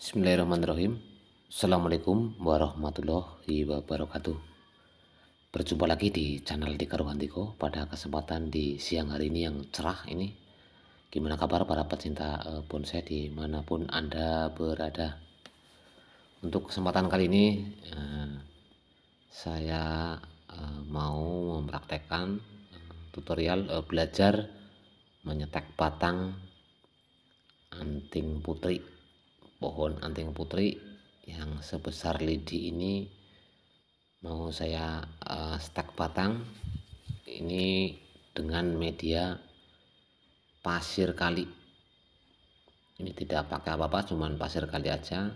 Bismillahirrahmanirrahim. Assalamualaikum warahmatullahi wabarakatuh. Berjumpa lagi di channel Tika Ruhantiko pada kesempatan di siang hari ini yang cerah ini. Gimana kabar para pecinta eh, bonsai dimanapun Anda berada? Untuk kesempatan kali ini eh, saya eh, mau mempraktekkan tutorial belajar menyetek batang anting putri pohon anting putri yang sebesar lidi ini mau saya uh, stak batang ini dengan media pasir kali ini tidak pakai apa-apa cuman pasir kali aja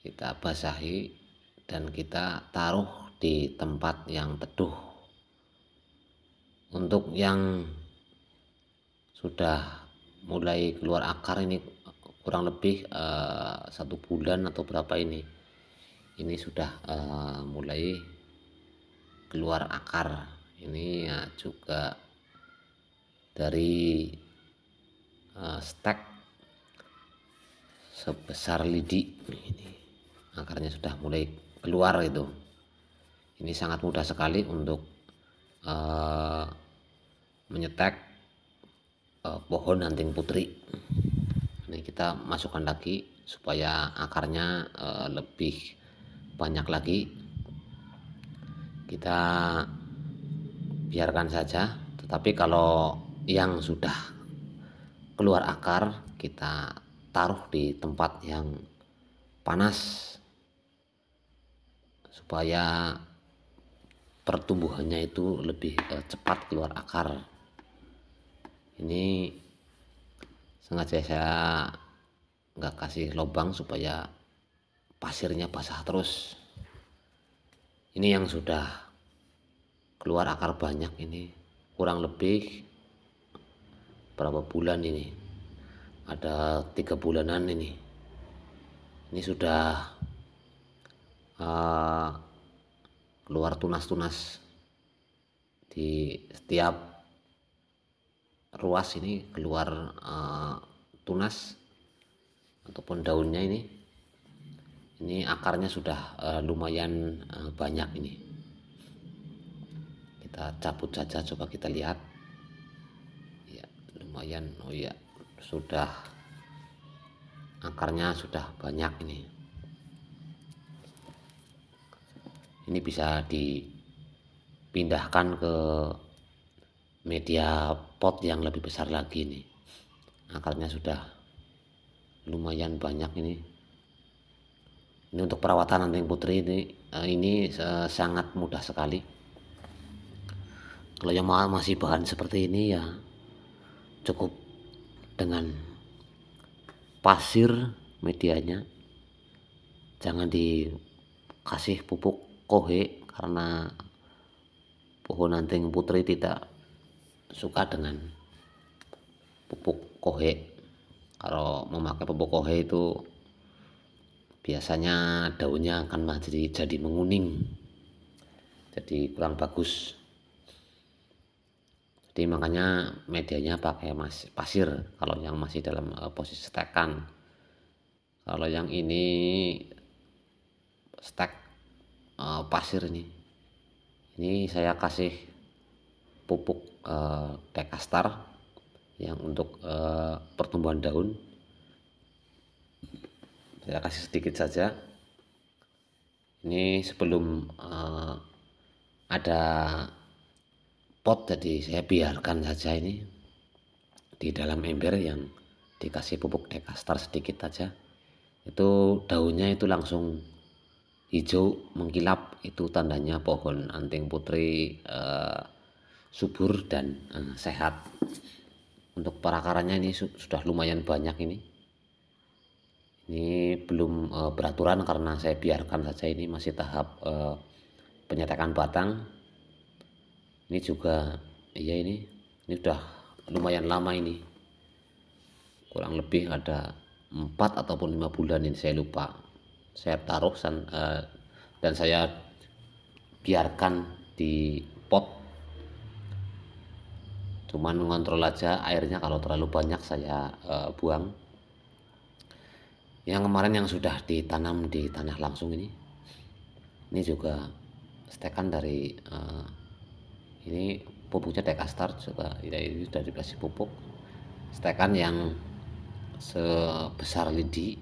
kita basahi dan kita taruh di tempat yang teduh untuk yang sudah mulai keluar akar ini kurang lebih uh, satu bulan atau berapa ini ini sudah uh, mulai keluar akar ini ya, juga dari uh, eh, stek sebesar lidi ini akarnya sudah mulai keluar itu ini sangat mudah sekali untuk uh, menyetek uh, pohon anting putri kita masukkan lagi supaya akarnya eh, lebih banyak lagi kita biarkan saja tetapi kalau yang sudah keluar akar kita taruh di tempat yang panas supaya pertumbuhannya itu lebih eh, cepat keluar akar ini sengaja saya nggak kasih lubang supaya pasirnya basah terus ini yang sudah keluar akar banyak ini kurang lebih berapa bulan ini ada tiga bulanan ini ini sudah uh, keluar tunas-tunas di setiap ruas ini keluar uh, tunas ataupun daunnya ini ini akarnya sudah uh, lumayan uh, banyak ini kita cabut saja coba kita lihat ya lumayan oh ya sudah akarnya sudah banyak ini ini bisa dipindahkan ke media pot yang lebih besar lagi nih akarnya sudah lumayan banyak ini ini untuk perawatan anting putri ini eh, ini eh, sangat mudah sekali kalau yang masih bahan seperti ini ya cukup dengan pasir medianya jangan dikasih pupuk kohe karena pohon anting putri tidak suka dengan pupuk kohe kalau memakai pupuk kohe itu biasanya daunnya akan menjadi jadi menguning jadi kurang bagus jadi makanya medianya pakai mas, pasir kalau yang masih dalam uh, posisi stekan kalau yang ini stek uh, pasir ini ini saya kasih pupuk uh, dekastar yang untuk uh, pertumbuhan daun saya kasih sedikit saja ini sebelum uh, ada pot jadi saya biarkan saja ini di dalam ember yang dikasih pupuk dekastar sedikit saja itu daunnya itu langsung hijau mengkilap itu tandanya pohon anting putri uh, subur dan uh, sehat untuk perakarannya ini su sudah lumayan banyak ini ini belum e, beraturan karena saya biarkan saja ini masih tahap e, penyetakan batang ini juga iya ini ini sudah lumayan lama ini kurang lebih ada empat ataupun lima bulan ini saya lupa saya taruh eh, dan saya biarkan di pot cuman ngontrol aja airnya kalau terlalu banyak saya uh, buang yang kemarin yang sudah ditanam di tanah langsung ini ini juga stekan dari uh, ini pupuknya Dekastar juga ya, ini sudah dikasih pupuk stekan yang sebesar lidi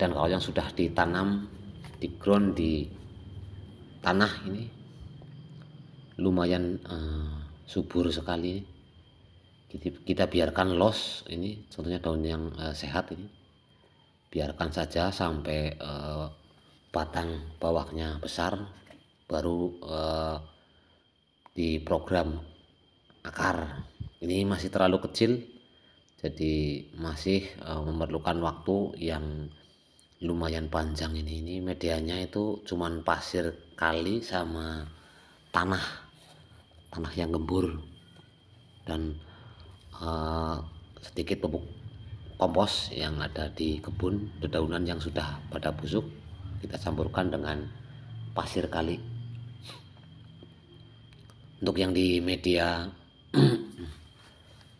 dan kalau yang sudah ditanam di ground di tanah ini lumayan uh, subur sekali kita biarkan los ini contohnya daun yang uh, sehat ini biarkan saja sampai uh, batang bawahnya besar baru uh, diprogram akar ini masih terlalu kecil jadi masih uh, memerlukan waktu yang lumayan panjang ini ini medianya itu cuman pasir kali sama tanah tanah yang gembur dan Eh, sedikit pupuk kompos yang ada di kebun dedaunan yang sudah pada busuk kita campurkan dengan pasir kali untuk yang di media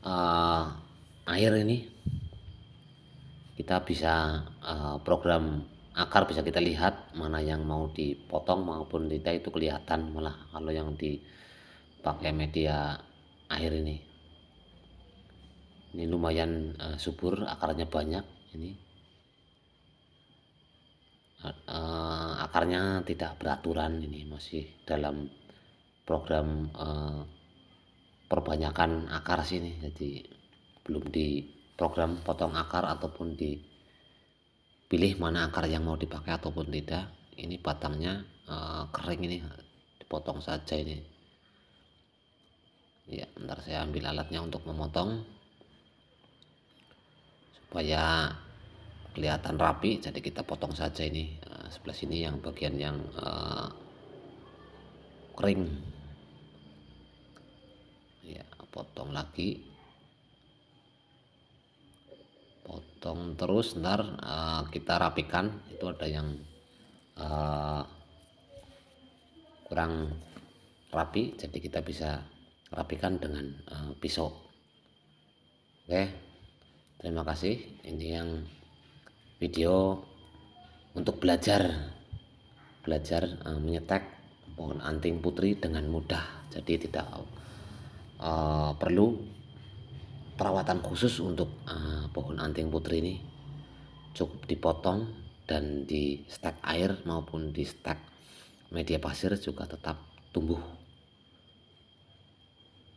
uh, air ini kita bisa uh, program akar bisa kita lihat mana yang mau dipotong maupun tidak itu kelihatan malah kalau yang dipakai media air ini ini lumayan uh, subur akarnya banyak ini uh, akarnya tidak beraturan ini masih dalam program uh, perbanyakan akar sini jadi belum di program potong akar ataupun dipilih mana akar yang mau dipakai ataupun tidak ini batangnya uh, kering ini dipotong saja ini ya ntar saya ambil alatnya untuk memotong supaya kelihatan rapi jadi kita potong saja ini eh, sebelah sini yang bagian yang uh, kering ya potong lagi potong terus ntar uh, kita rapikan itu ada yang uh, kurang rapi jadi kita bisa rapikan dengan uh, pisau oke okay terima kasih ini yang video untuk belajar belajar uh, menyetek pohon anting putri dengan mudah jadi tidak uh, perlu perawatan khusus untuk uh, pohon anting putri ini cukup dipotong dan di stek air maupun di stek media pasir juga tetap tumbuh